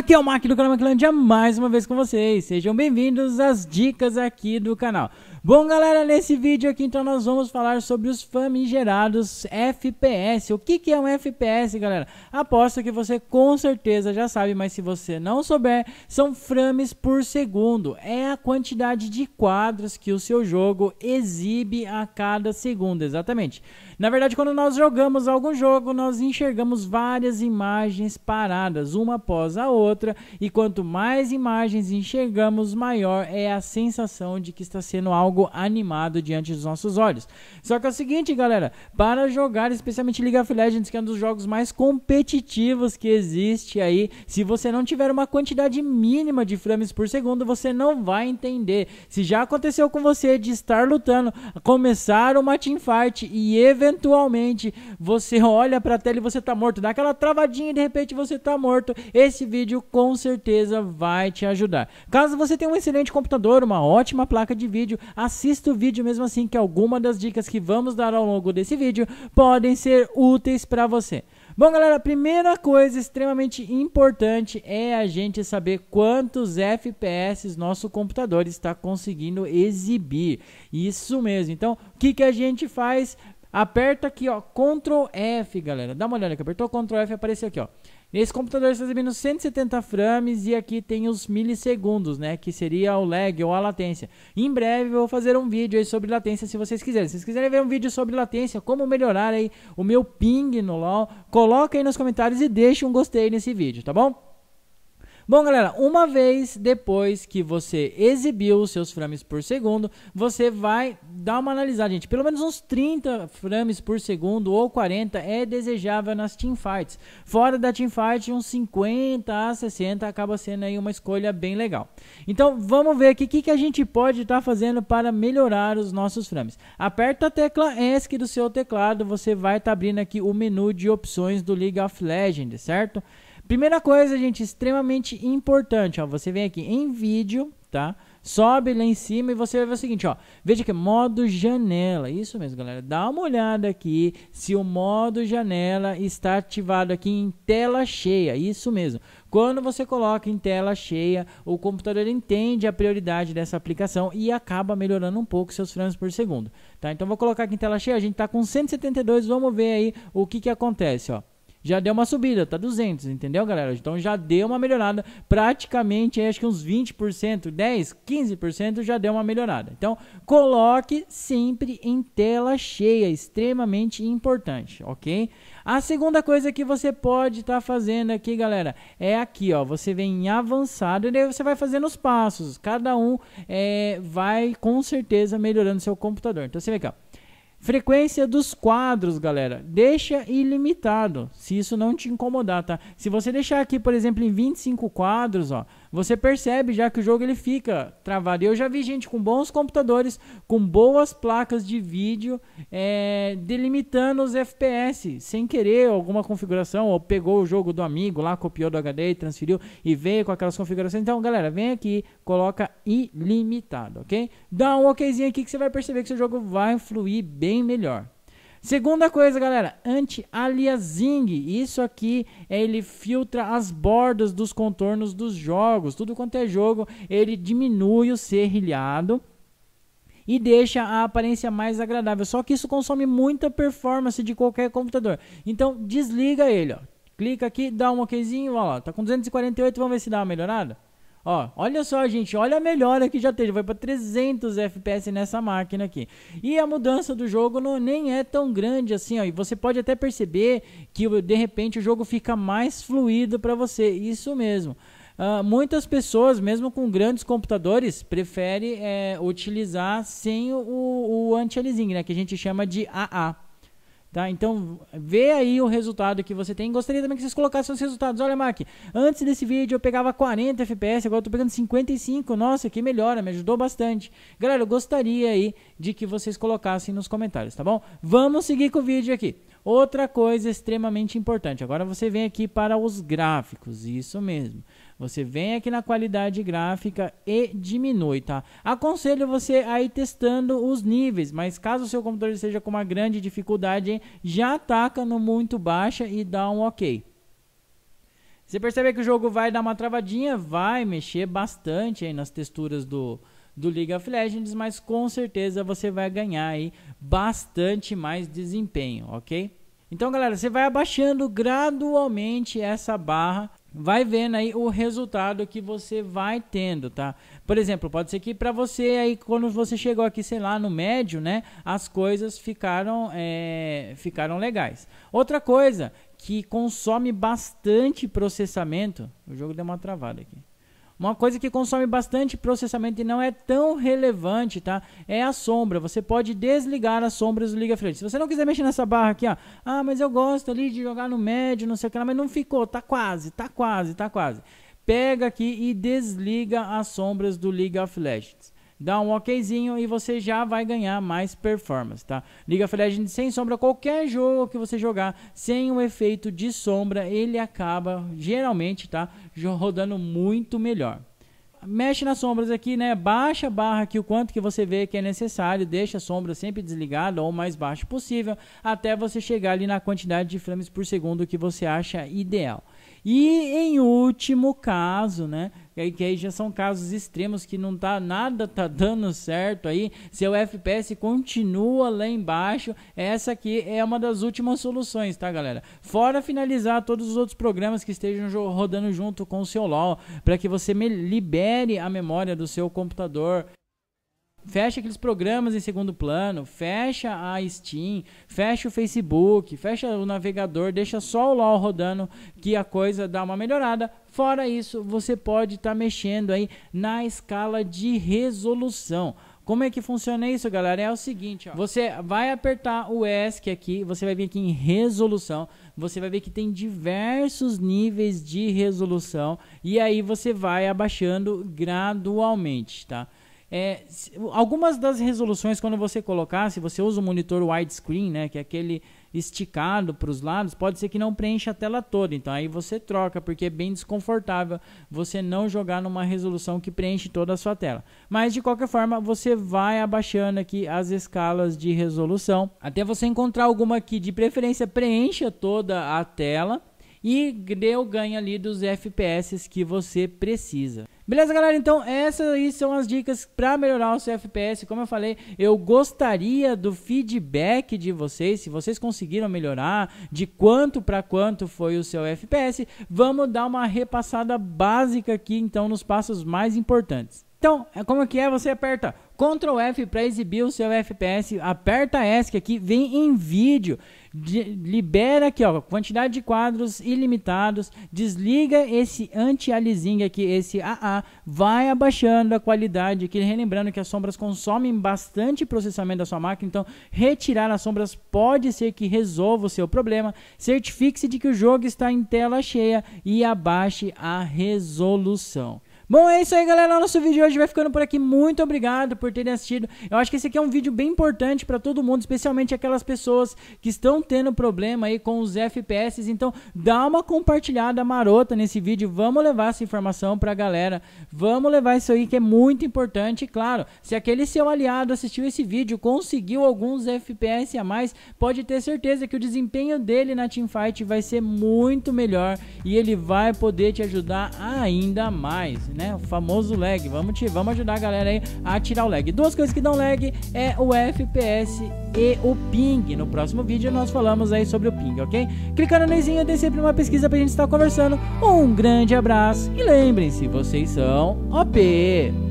Aqui é o Mark do Canal Maclândia mais uma vez com vocês. Sejam bem-vindos às dicas aqui do canal. Bom, galera, nesse vídeo aqui então nós vamos falar sobre os famigerados FPS. O que, que é um FPS, galera? Aposto que você com certeza já sabe, mas se você não souber, são frames por segundo. É a quantidade de quadros que o seu jogo exibe a cada segundo, exatamente. Na verdade, quando nós jogamos algum jogo, nós enxergamos várias imagens paradas, uma após a outra, e quanto mais imagens enxergamos, maior é a sensação de que está sendo algo algo animado diante dos nossos olhos. Só que é o seguinte, galera, para jogar especialmente League of Legends, que é um dos jogos mais competitivos que existe aí, se você não tiver uma quantidade mínima de frames por segundo, você não vai entender. Se já aconteceu com você de estar lutando, começar uma teamfight e eventualmente você olha para a tela e você tá morto, dá aquela travadinha e de repente você tá morto, esse vídeo com certeza vai te ajudar. Caso você tenha um excelente computador, uma ótima placa de vídeo, assista o vídeo mesmo assim, que algumas das dicas que vamos dar ao longo desse vídeo podem ser úteis para você. Bom, galera, a primeira coisa extremamente importante é a gente saber quantos FPS nosso computador está conseguindo exibir. Isso mesmo. Então, o que, que a gente faz? Aperta aqui, ó, Ctrl F, galera. Dá uma olhada que apertou Ctrl F apareceu aqui, ó. Nesse computador está recebendo 170 frames e aqui tem os milissegundos, né? Que seria o lag ou a latência. Em breve eu vou fazer um vídeo aí sobre latência se vocês quiserem. Se vocês quiserem ver um vídeo sobre latência, como melhorar aí o meu ping no LoL, coloca aí nos comentários e deixe um gostei nesse vídeo, tá bom? Bom, galera, uma vez depois que você exibiu os seus frames por segundo, você vai dar uma analisada, gente. Pelo menos uns 30 frames por segundo ou 40 é desejável nas teamfights. Fora da teamfight, uns 50 a 60 acaba sendo aí uma escolha bem legal. Então, vamos ver aqui o que, que a gente pode estar tá fazendo para melhorar os nossos frames. Aperta a tecla ESC do seu teclado, você vai estar tá abrindo aqui o menu de opções do League of Legends, certo? Primeira coisa, gente, extremamente importante, ó. Você vem aqui em vídeo, tá? Sobe lá em cima e você vai ver o seguinte, ó. Veja que é modo janela. Isso mesmo, galera. Dá uma olhada aqui se o modo janela está ativado aqui em tela cheia. Isso mesmo. Quando você coloca em tela cheia, o computador entende a prioridade dessa aplicação e acaba melhorando um pouco seus frames por segundo. Tá? Então vou colocar aqui em tela cheia, a gente está com 172, vamos ver aí o que, que acontece. Ó já deu uma subida, tá 200, entendeu, galera? Então já deu uma melhorada, praticamente acho que uns 20%, 10, 15% já deu uma melhorada. Então, coloque sempre em tela cheia, extremamente importante, OK? A segunda coisa que você pode estar tá fazendo aqui, galera, é aqui, ó, você vem em avançado e daí você vai fazendo os passos. Cada um é, vai com certeza melhorando seu computador. Então você vê aqui, ó. Frequência dos quadros, galera. Deixa ilimitado, se isso não te incomodar, tá? Se você deixar aqui, por exemplo, em 25 quadros, ó, você percebe já que o jogo ele fica travado. Eu já vi gente com bons computadores, com boas placas de vídeo, é, delimitando os FPS sem querer alguma configuração, ou pegou o jogo do amigo lá, copiou do HD e transferiu e veio com aquelas configurações. Então, galera, vem aqui, coloca ilimitado, ok? Dá um okzinho aqui que você vai perceber que seu jogo vai fluir bem melhor. Segunda coisa, galera, anti-aliasing. Isso aqui ele filtra as bordas dos contornos dos jogos. Tudo quanto é jogo, ele diminui o serrilhado e deixa a aparência mais agradável. Só que isso consome muita performance de qualquer computador. Então desliga ele, ó. Clica aqui, dá um okzinho, ó, tá com 248, vamos ver se dá uma melhorada. Ó, olha só, gente, olha a melhora que já teve, vai para 300 FPS nessa máquina aqui. E a mudança do jogo não, nem é tão grande assim, ó, e você pode até perceber que de repente o jogo fica mais fluido para você, isso mesmo. Uh, muitas pessoas, mesmo com grandes computadores, preferem é, utilizar sem o, o anti-aliasing, né, que a gente chama de AA. Tá? Então, vê aí o resultado que você tem. Gostaria também que vocês colocassem os resultados. Olha, Mark, antes desse vídeo eu pegava 40 FPS, agora eu tô pegando 55. Nossa, que melhora, me ajudou bastante. Galera, eu gostaria aí de que vocês colocassem nos comentários, tá bom? Vamos seguir com o vídeo aqui. Outra coisa extremamente importante, agora você vem aqui para os gráficos, isso mesmo. Você vem aqui na qualidade gráfica e diminui, tá? Aconselho você a ir testando os níveis, mas caso o seu computador esteja com uma grande dificuldade, já ataca no muito baixa e dá um ok. Você percebe que o jogo vai dar uma travadinha, vai mexer bastante aí nas texturas do, do League of Legends, mas com certeza você vai ganhar aí bastante mais desempenho, ok? Então, galera, você vai abaixando gradualmente essa barra, vai vendo aí o resultado que você vai tendo, tá? Por exemplo, pode ser que para você aí quando você chegou aqui, sei lá, no médio, né, as coisas ficaram é, ficaram legais. Outra coisa que consome bastante processamento, o jogo deu uma travada aqui. Uma coisa que consome bastante processamento e não é tão relevante, tá? É a sombra. Você pode desligar as sombras do liga Legends. Se você não quiser mexer nessa barra aqui, ó. Ah, mas eu gosto ali de jogar no médio, não sei o que lá, mas não ficou. Tá quase, tá quase, tá quase. Pega aqui e desliga as sombras do League of Legends dá um okzinho e você já vai ganhar mais performance, tá? Liga of Legends sem sombra, qualquer jogo que você jogar sem o efeito de sombra, ele acaba geralmente, tá? Rodando muito melhor. Mexe nas sombras aqui, né? Baixa a barra aqui o quanto que você vê que é necessário. Deixa a sombra sempre desligada ou o mais baixo possível, até você chegar ali na quantidade de frames por segundo que você acha ideal. E em último caso, né? que, que aí já são casos extremos que não tá nada tá dando certo aí, seu FPS continua lá embaixo. Essa aqui é uma das últimas soluções, tá, galera? Fora finalizar todos os outros programas que estejam rodando junto com o seu LoL, para que você libere a memória do seu computador Fecha aqueles programas em segundo plano, fecha a Steam, fecha o Facebook, fecha o navegador, deixa só o LOL rodando que a coisa dá uma melhorada. Fora isso, você pode estar tá mexendo aí na escala de resolução. Como é que funciona isso, galera? É o seguinte, ó. Você vai apertar o ESC aqui, você vai vir aqui em resolução, você vai ver que tem diversos níveis de resolução e aí você vai abaixando gradualmente, tá? É, algumas das resoluções, quando você colocar, se você usa o monitor widescreen, né, que é aquele esticado para os lados, pode ser que não preencha a tela toda. Então aí você troca, porque é bem desconfortável você não jogar numa resolução que preenche toda a sua tela. Mas de qualquer forma, você vai abaixando aqui as escalas de resolução até você encontrar alguma que de preferência preencha toda a tela e deu ganho ali dos FPS que você precisa. Beleza, galera? Então, essas aí são as dicas para melhorar o seu FPS. Como eu falei, eu gostaria do feedback de vocês, se vocês conseguiram melhorar, de quanto para quanto foi o seu FPS. Vamos dar uma repassada básica aqui, então, nos passos mais importantes. Então, é como que é? Você aperta Ctrl F para exibir o seu FPS, aperta ESC aqui, vem em vídeo de, libera aqui, ó, quantidade de quadros ilimitados, desliga esse anti-aliasing aqui, esse AA, vai abaixando a qualidade aqui, relembrando que as sombras consomem bastante processamento da sua máquina, então retirar as sombras pode ser que resolva o seu problema. Certifique-se de que o jogo está em tela cheia e abaixe a resolução. Bom, é isso aí, galera. O nosso vídeo hoje vai ficando por aqui. Muito obrigado por terem assistido. Eu acho que esse aqui é um vídeo bem importante para todo mundo, especialmente aquelas pessoas que estão tendo problema aí com os FPS. Então, dá uma compartilhada marota nesse vídeo. Vamos levar essa informação para a galera. Vamos levar isso aí que é muito importante. E, claro, se aquele seu aliado assistiu esse vídeo, conseguiu alguns FPS a mais, pode ter certeza que o desempenho dele na teamfight vai ser muito melhor e ele vai poder te ajudar ainda mais. Né? né? O famoso lag. Vamos, te, vamos ajudar a galera aí a tirar o lag. Duas coisas que dão lag é o FPS e o ping. No próximo vídeo nós falamos aí sobre o ping, ok? Clicando no izinho, dê sempre uma pesquisa pra gente estar conversando. Um grande abraço e lembrem-se, vocês são OP!